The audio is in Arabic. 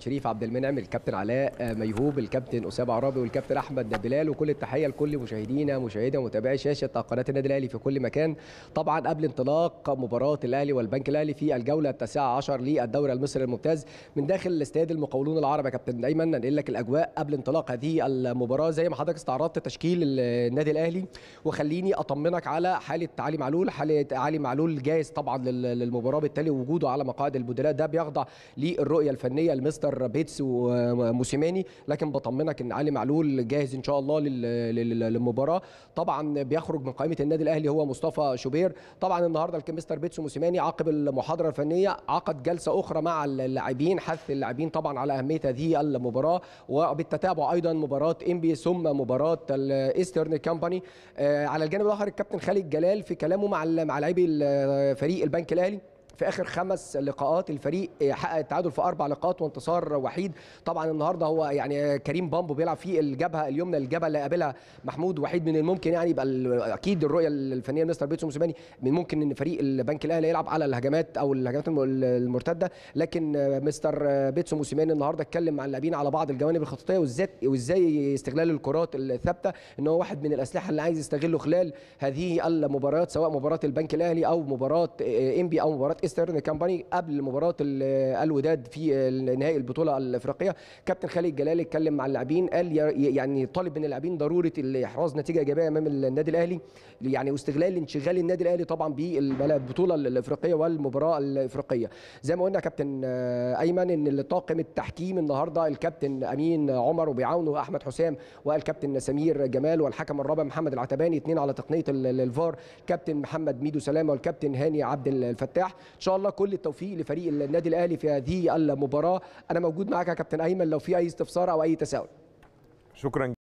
شريف عبد المنعم الكابتن علاء آه، ميهوب الكابتن اسامه عرابي والكابتن احمد بلال وكل التحيه لكل مشاهدينا مشاهدينا ومتابعي شاشه قناه النادي الاهلي في كل مكان طبعا قبل انطلاق مباراه الاهلي والبنك الاهلي في الجوله التاسعه عشر للدوري المصري الممتاز من داخل الاستاد المقاولون العرب يا كابتن ايمن ننقل لك الاجواء قبل انطلاق هذه المباراه زي ما حضرتك استعرضت تشكيل النادي الاهلي وخليني اطمنك على حاله علي معلول حاله علي معلول جاهز طبعا للمباراه بالتالي وجوده على مقاعد البدلاء ده بيخضع للرؤيه الفنيه مستر بيتس وموسيماني لكن بطمنك ان علي معلول جاهز ان شاء الله للمباراه طبعا بيخرج من قائمه النادي الاهلي هو مصطفى شوبير طبعا النهارده الكمستر بيتس وموسيماني عقب المحاضره الفنيه عقد جلسه اخرى مع اللاعبين حث اللاعبين طبعا على اهميه هذه المباراه وبالتتابع ايضا مباراه ام بي ثم مباراه الايسترن كامباني آه، على الجانب الاخر الكابتن خالد جلال في كلامه مع مع لاعبي فريق البنك الاهلي في اخر خمس لقاءات الفريق آه، حقق التعادل في اربع لقاءات وانتصار وحيد طبعا النهارده هو يعني كريم بامبو بيلعب في الجبهه اليمنى الجبهه اللي قابلها محمود وحيد من الممكن يعني يبقى اكيد الرؤيه الفنيه لمستر بيتسو موسيماني من ممكن ان فريق البنك الاهلي يلعب على الهجمات او الهجمات المرتده لكن مستر بيتسو موسيماني النهارده اتكلم مع اللاعبين على بعض الجوانب الخططيه وازاي وازاي استغلال الكرات الثابته ان هو واحد من الاسلحه اللي عايز يستغله خلال هذه المباريات سواء مباراه البنك الاهلي او مباراه آه، انبي او مباراه ايسترن كامباني قبل مباراه الوداد في نهائي البطوله الافريقيه كابتن خالد جلال اتكلم مع اللاعبين قال يعني طالب من اللاعبين ضروره احراز نتيجه ايجابيه امام النادي الاهلي يعني واستغلال انشغال النادي الاهلي طبعا بالبطوله الافريقيه والمباراه الافريقيه زي ما قلنا كابتن آه، ايمن ان طاقم التحكيم النهارده الكابتن امين عمر وبيعاونه احمد حسام والكابتن سمير جمال والحكم الرابع محمد العتباني اثنين على تقنيه الفار كابتن محمد ميدو سلامه والكابتن هاني عبد الفتاح ان شاء الله كل التوفيق لفريق النادي الاهلي في هذه المباراه انا موجود معاك يا كابتن ايمن لو في اي استفسار او اي تساؤل شكرا